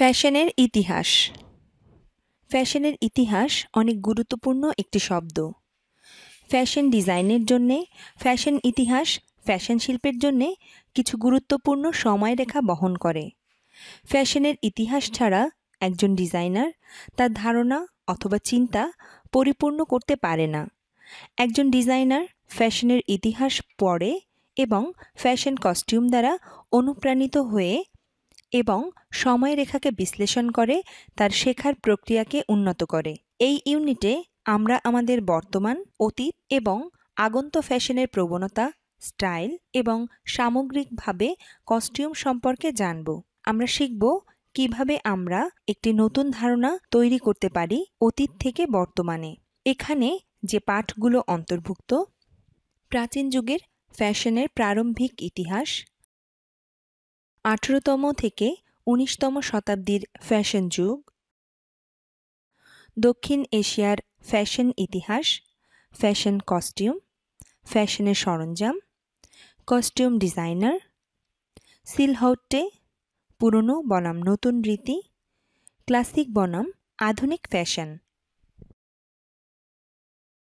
ফ্যাশনের ইতিহাস ফ্যাশনের ইতিহাস অনেক গুরুত্বপূর্ণ একটি শব্দ ফ্যাশন ডিজাইনের জন্যে ফ্যাশন ইতিহাস ফ্যাশন শিল্পের জন্যে কিছু গুরুত্বপূর্ণ সময়রেখা বহন করে ফ্যাশনের ইতিহাস ছাড়া একজন ডিজাইনার তার ধারণা অথবা চিন্তা পরিপূর্ণ করতে পারে না একজন ডিজাইনার ফ্যাশনের ইতিহাস পড়ে এবং ফ্যাশন কস্টিউম দ্বারা অনুপ্রাণিত হয়ে এবং সময়রেখাকে বিশ্লেষণ করে তার শেখার প্রক্রিয়াকে উন্নত করে এই ইউনিটে আমরা আমাদের বর্তমান অতীত এবং আগন্ত ফ্যাশনের প্রবণতা স্টাইল এবং সামগ্রিকভাবে কস্টিউম সম্পর্কে জানব আমরা শিখব কিভাবে আমরা একটি নতুন ধারণা তৈরি করতে পারি অতীত থেকে বর্তমানে এখানে যে পাঠগুলো অন্তর্ভুক্ত প্রাচীন যুগের ফ্যাশনের প্রারম্ভিক ইতিহাস আঠেরোতম থেকে উনিশতম শতাব্দীর ফ্যাশন যুগ দক্ষিণ এশিয়ার ফ্যাশন ইতিহাস ফ্যাশন কস্টিউম ফ্যাশনের সরঞ্জাম কস্টিউম ডিজাইনার সিলহট্টে পুরনো বনাম নতুন রীতি ক্লাসিক বনাম আধুনিক ফ্যাশন